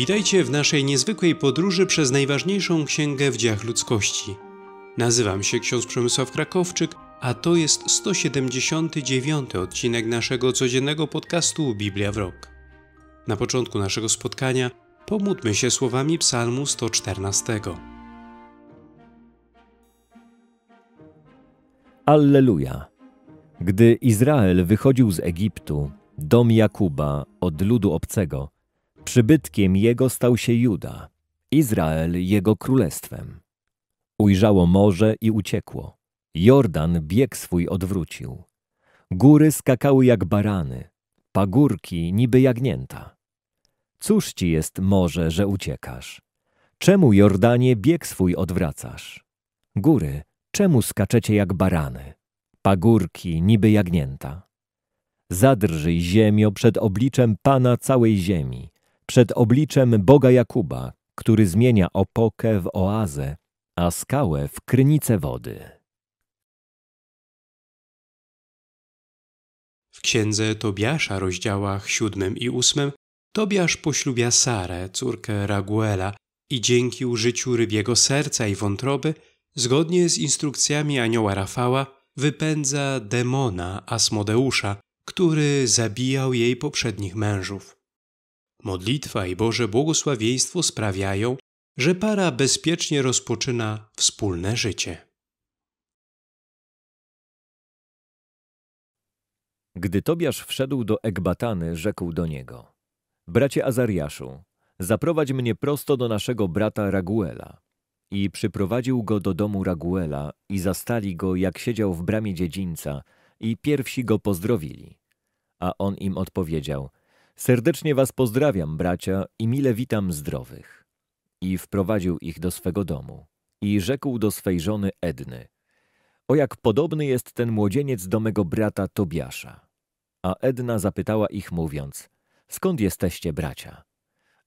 Witajcie w naszej niezwykłej podróży przez najważniejszą księgę w dziejach ludzkości. Nazywam się ksiądz Przemysław Krakowczyk, a to jest 179 odcinek naszego codziennego podcastu Biblia w Rok. Na początku naszego spotkania pomódmy się słowami Psalmu 114. Alleluja! Gdy Izrael wychodził z Egiptu, dom Jakuba od ludu obcego – Przybytkiem jego stał się Juda, Izrael jego królestwem. Ujrzało morze i uciekło. Jordan bieg swój odwrócił. Góry skakały jak barany, pagórki niby jagnięta. Cóż ci jest morze, że uciekasz? Czemu, Jordanie, bieg swój odwracasz? Góry, czemu skaczecie jak barany? Pagórki niby jagnięta. Zadrżyj ziemio przed obliczem Pana całej ziemi, przed obliczem Boga Jakuba, który zmienia opokę w oazę, a skałę w krynicę wody. W księdze Tobiasza, rozdziałach siódmym i ósmym, Tobiasz poślubia Sarę, córkę Raguela, i dzięki użyciu rybiego serca i wątroby, zgodnie z instrukcjami anioła Rafała, wypędza demona Asmodeusza, który zabijał jej poprzednich mężów. Modlitwa i Boże błogosławieństwo sprawiają, że para bezpiecznie rozpoczyna wspólne życie. Gdy Tobiasz wszedł do Ekbatany, rzekł do niego: Bracie Azariaszu, zaprowadź mnie prosto do naszego brata Raguela. I przyprowadził go do domu Raguela i zastali go, jak siedział w bramie dziedzińca, i pierwsi go pozdrowili. A on im odpowiedział – Serdecznie was pozdrawiam, bracia, i mile witam zdrowych. I wprowadził ich do swego domu. I rzekł do swej żony Edny. O jak podobny jest ten młodzieniec do mego brata Tobiasza. A Edna zapytała ich mówiąc, skąd jesteście bracia?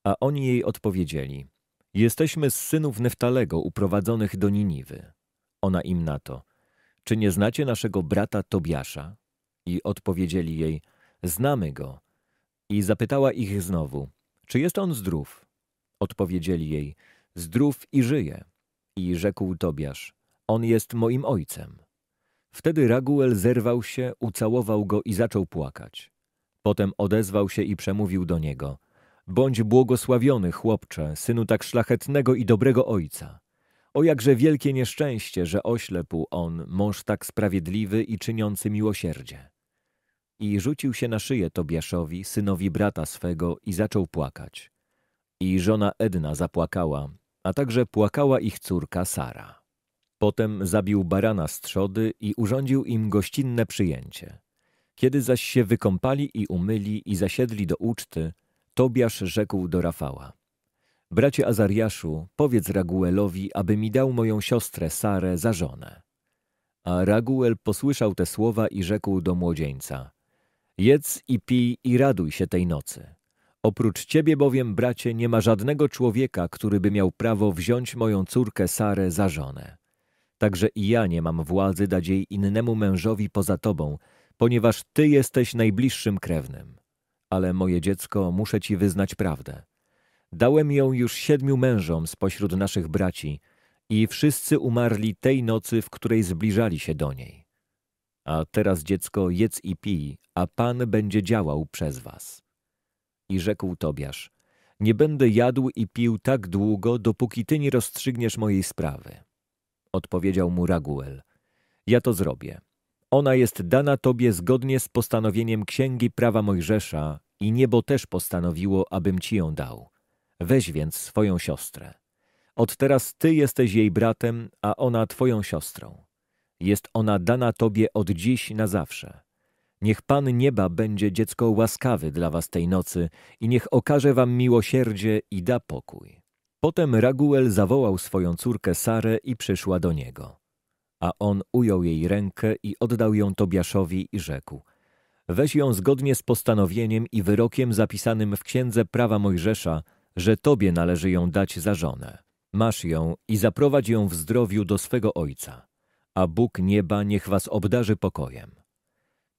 A oni jej odpowiedzieli, jesteśmy z synów Neftalego uprowadzonych do Niniwy. Ona im na to, czy nie znacie naszego brata Tobiasza? I odpowiedzieli jej, znamy go, i zapytała ich znowu, czy jest on zdrów? Odpowiedzieli jej, zdrów i żyje. I rzekł Tobiasz, on jest moim ojcem. Wtedy Raguel zerwał się, ucałował go i zaczął płakać. Potem odezwał się i przemówił do niego, bądź błogosławiony, chłopcze, synu tak szlachetnego i dobrego ojca. O jakże wielkie nieszczęście, że oślepł on, mąż tak sprawiedliwy i czyniący miłosierdzie. I rzucił się na szyję Tobiaszowi, synowi brata swego, i zaczął płakać. I żona Edna zapłakała, a także płakała ich córka Sara. Potem zabił barana z trzody i urządził im gościnne przyjęcie. Kiedy zaś się wykąpali i umyli i zasiedli do uczty, Tobiasz rzekł do Rafała. Bracie Azariaszu, powiedz Raguelowi, aby mi dał moją siostrę Sarę za żonę. A Raguel posłyszał te słowa i rzekł do młodzieńca. Jedz i pij i raduj się tej nocy. Oprócz ciebie bowiem, bracie, nie ma żadnego człowieka, który by miał prawo wziąć moją córkę Sarę za żonę. Także i ja nie mam władzy dać jej innemu mężowi poza tobą, ponieważ ty jesteś najbliższym krewnym. Ale moje dziecko, muszę ci wyznać prawdę. Dałem ją już siedmiu mężom spośród naszych braci i wszyscy umarli tej nocy, w której zbliżali się do niej. A teraz dziecko jedz i pij, a Pan będzie działał przez was. I rzekł Tobiasz, nie będę jadł i pił tak długo, dopóki ty nie rozstrzygniesz mojej sprawy. Odpowiedział mu Raguel, ja to zrobię. Ona jest dana tobie zgodnie z postanowieniem Księgi Prawa Mojżesza i niebo też postanowiło, abym ci ją dał. Weź więc swoją siostrę. Od teraz ty jesteś jej bratem, a ona twoją siostrą. Jest ona dana tobie od dziś na zawsze. Niech Pan Nieba będzie dziecko łaskawy dla was tej nocy i niech okaże wam miłosierdzie i da pokój. Potem Raguel zawołał swoją córkę Sarę i przyszła do niego. A on ujął jej rękę i oddał ją Tobiaszowi i rzekł – weź ją zgodnie z postanowieniem i wyrokiem zapisanym w Księdze Prawa Mojżesza, że Tobie należy ją dać za żonę. Masz ją i zaprowadź ją w zdrowiu do swego Ojca, a Bóg nieba niech Was obdarzy pokojem.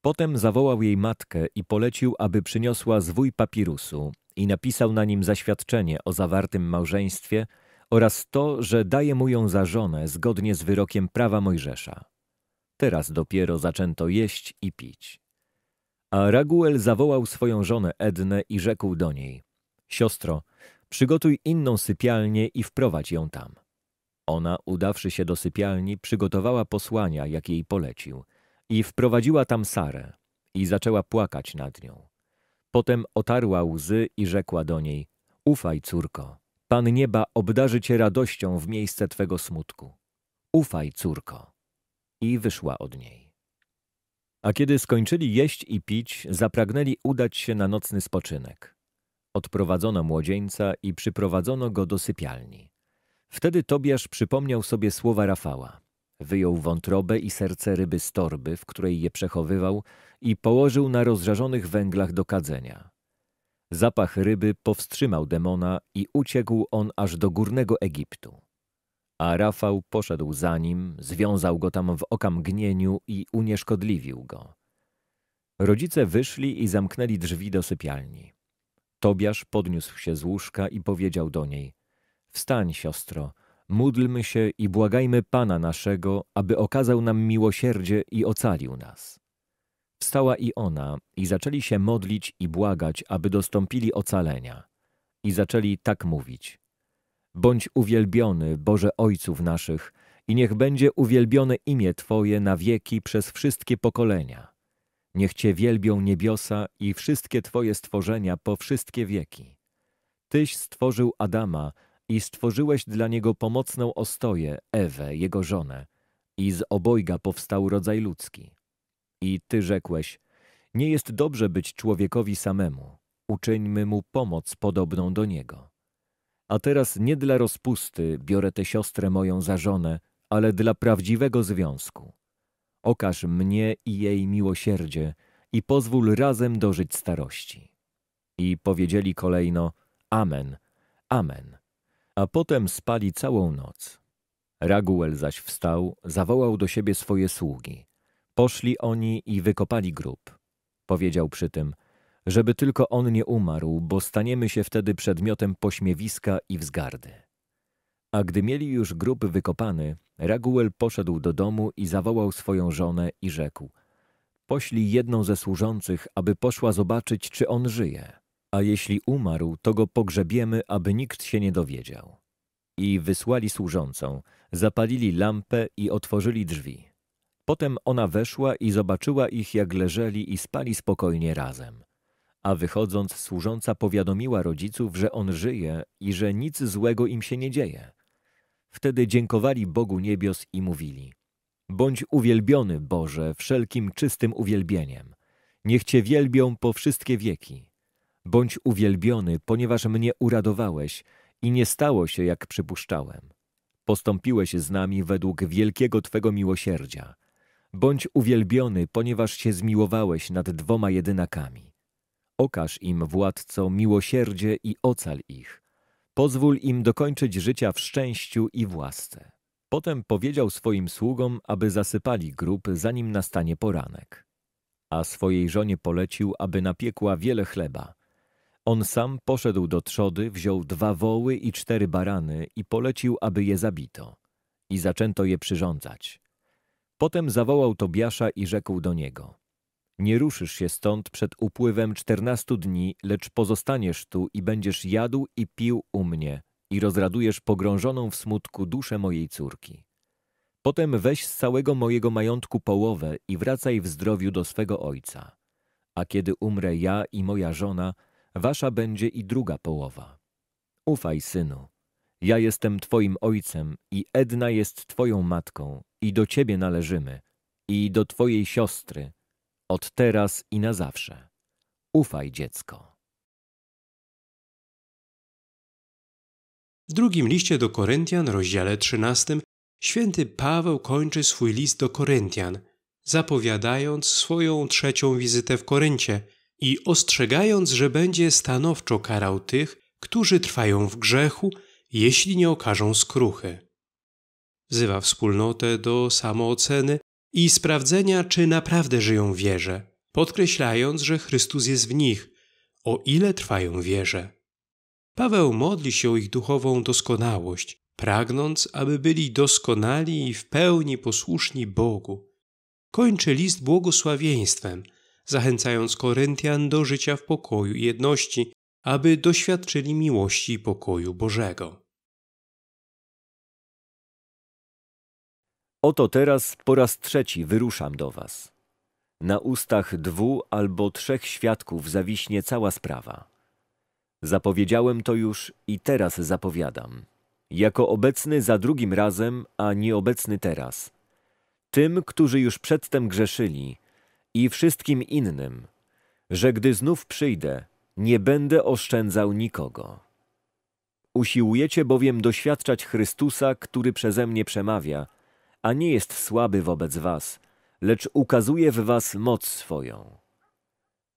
Potem zawołał jej matkę i polecił, aby przyniosła zwój papirusu i napisał na nim zaświadczenie o zawartym małżeństwie oraz to, że daje mu ją za żonę zgodnie z wyrokiem prawa Mojżesza. Teraz dopiero zaczęto jeść i pić. A Raguel zawołał swoją żonę Ednę i rzekł do niej – Siostro, przygotuj inną sypialnię i wprowadź ją tam. Ona, udawszy się do sypialni, przygotowała posłania, jak jej polecił – i wprowadziła tam Sarę i zaczęła płakać nad nią. Potem otarła łzy i rzekła do niej, ufaj córko, Pan nieba obdarzy cię radością w miejsce twego smutku. Ufaj córko. I wyszła od niej. A kiedy skończyli jeść i pić, zapragnęli udać się na nocny spoczynek. Odprowadzono młodzieńca i przyprowadzono go do sypialni. Wtedy Tobiasz przypomniał sobie słowa Rafała. Wyjął wątrobę i serce ryby z torby, w której je przechowywał i położył na rozżarzonych węglach do kadzenia. Zapach ryby powstrzymał demona i uciekł on aż do górnego Egiptu. A Rafał poszedł za nim, związał go tam w okamgnieniu i unieszkodliwił go. Rodzice wyszli i zamknęli drzwi do sypialni. Tobiasz podniósł się z łóżka i powiedział do niej – Wstań, siostro, módlmy się i błagajmy Pana naszego, aby okazał nam miłosierdzie i ocalił nas. Wstała i ona i zaczęli się modlić i błagać, aby dostąpili ocalenia. I zaczęli tak mówić. Bądź uwielbiony, Boże Ojców naszych, i niech będzie uwielbione imię Twoje na wieki przez wszystkie pokolenia. Niech Cię wielbią niebiosa i wszystkie Twoje stworzenia po wszystkie wieki. Tyś stworzył Adama, i stworzyłeś dla niego pomocną ostoję, Ewę, jego żonę, i z obojga powstał rodzaj ludzki. I ty rzekłeś, nie jest dobrze być człowiekowi samemu, uczyńmy mu pomoc podobną do niego. A teraz nie dla rozpusty biorę tę siostrę moją za żonę, ale dla prawdziwego związku. Okaż mnie i jej miłosierdzie i pozwól razem dożyć starości. I powiedzieli kolejno, Amen, Amen a potem spali całą noc. Raguel zaś wstał, zawołał do siebie swoje sługi. Poszli oni i wykopali grób. Powiedział przy tym, żeby tylko on nie umarł, bo staniemy się wtedy przedmiotem pośmiewiska i wzgardy. A gdy mieli już grób wykopany, Raguel poszedł do domu i zawołał swoją żonę i rzekł – poślij jedną ze służących, aby poszła zobaczyć, czy on żyje a jeśli umarł, to go pogrzebiemy, aby nikt się nie dowiedział. I wysłali służącą, zapalili lampę i otworzyli drzwi. Potem ona weszła i zobaczyła ich, jak leżeli i spali spokojnie razem. A wychodząc, służąca powiadomiła rodziców, że on żyje i że nic złego im się nie dzieje. Wtedy dziękowali Bogu niebios i mówili – Bądź uwielbiony, Boże, wszelkim czystym uwielbieniem. Niech Cię wielbią po wszystkie wieki. Bądź uwielbiony, ponieważ mnie uradowałeś i nie stało się, jak przypuszczałem. Postąpiłeś z nami według wielkiego Twego miłosierdzia. Bądź uwielbiony, ponieważ się zmiłowałeś nad dwoma jedynakami. Okaż im, władco, miłosierdzie i ocal ich. Pozwól im dokończyć życia w szczęściu i własce. Potem powiedział swoim sługom, aby zasypali grób, zanim nastanie poranek. A swojej żonie polecił, aby napiekła wiele chleba on sam poszedł do trzody, wziął dwa woły i cztery barany i polecił, aby je zabito. I zaczęto je przyrządzać. Potem zawołał Tobiasza i rzekł do niego – nie ruszysz się stąd przed upływem czternastu dni, lecz pozostaniesz tu i będziesz jadł i pił u mnie i rozradujesz pogrążoną w smutku duszę mojej córki. Potem weź z całego mojego majątku połowę i wracaj w zdrowiu do swego ojca. A kiedy umrę ja i moja żona, wasza będzie i druga połowa. Ufaj, synu, ja jestem twoim ojcem i Edna jest twoją matką i do ciebie należymy i do twojej siostry od teraz i na zawsze. Ufaj, dziecko. W drugim liście do Koryntian, rozdziale 13, święty Paweł kończy swój list do Koryntian, zapowiadając swoją trzecią wizytę w Koryncie – i ostrzegając, że będzie stanowczo karał tych, którzy trwają w grzechu, jeśli nie okażą skruchy. Wzywa wspólnotę do samooceny i sprawdzenia, czy naprawdę żyją wierze, podkreślając, że Chrystus jest w nich, o ile trwają wierze. Paweł modli się o ich duchową doskonałość, pragnąc, aby byli doskonali i w pełni posłuszni Bogu. Kończy list błogosławieństwem – zachęcając Koryntian do życia w pokoju i jedności, aby doświadczyli miłości i pokoju Bożego. Oto teraz po raz trzeci wyruszam do Was. Na ustach dwu albo trzech świadków zawiśnie cała sprawa. Zapowiedziałem to już i teraz zapowiadam. Jako obecny za drugim razem, a nieobecny teraz. Tym, którzy już przedtem grzeszyli, i wszystkim innym, że gdy znów przyjdę, nie będę oszczędzał nikogo. Usiłujecie bowiem doświadczać Chrystusa, który przeze mnie przemawia, a nie jest słaby wobec was, lecz ukazuje w was moc swoją.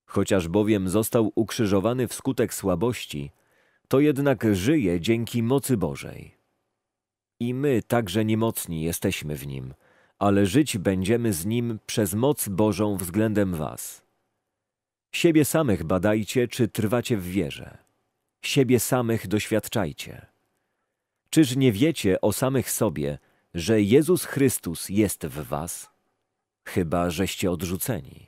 Chociaż bowiem został ukrzyżowany wskutek słabości, to jednak żyje dzięki mocy Bożej. I my także niemocni jesteśmy w nim – ale żyć będziemy z Nim przez moc Bożą względem was. Siebie samych badajcie, czy trwacie w wierze. Siebie samych doświadczajcie. Czyż nie wiecie o samych sobie, że Jezus Chrystus jest w was? Chyba, żeście odrzuceni.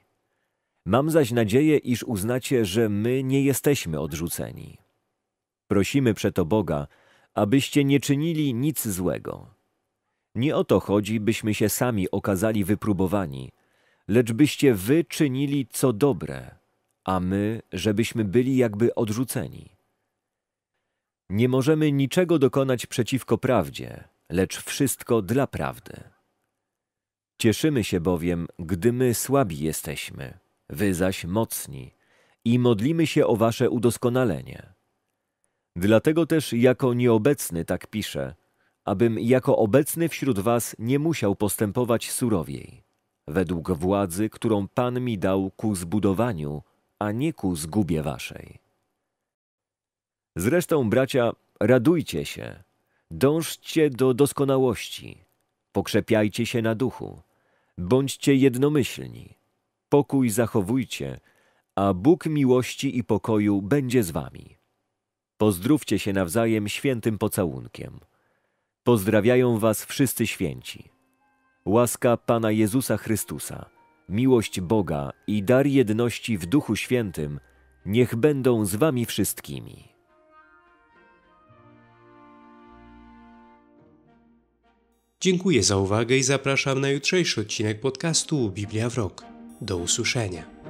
Mam zaś nadzieję, iż uznacie, że my nie jesteśmy odrzuceni. Prosimy przeto Boga, abyście nie czynili nic złego nie o to chodzi, byśmy się sami okazali wypróbowani, lecz byście wy czynili co dobre, a my, żebyśmy byli jakby odrzuceni. Nie możemy niczego dokonać przeciwko prawdzie, lecz wszystko dla prawdy. Cieszymy się bowiem, gdy my słabi jesteśmy, wy zaś mocni, i modlimy się o wasze udoskonalenie. Dlatego też jako nieobecny tak pisze – abym jako obecny wśród was nie musiał postępować surowiej, według władzy, którą Pan mi dał ku zbudowaniu, a nie ku zgubie waszej. Zresztą, bracia, radujcie się, dążcie do doskonałości, pokrzepiajcie się na duchu, bądźcie jednomyślni, pokój zachowujcie, a Bóg miłości i pokoju będzie z wami. Pozdrówcie się nawzajem świętym pocałunkiem. Pozdrawiają Was wszyscy święci. Łaska Pana Jezusa Chrystusa, miłość Boga i dar jedności w Duchu Świętym niech będą z Wami wszystkimi. Dziękuję za uwagę i zapraszam na jutrzejszy odcinek podcastu Biblia w Rok. Do usłyszenia.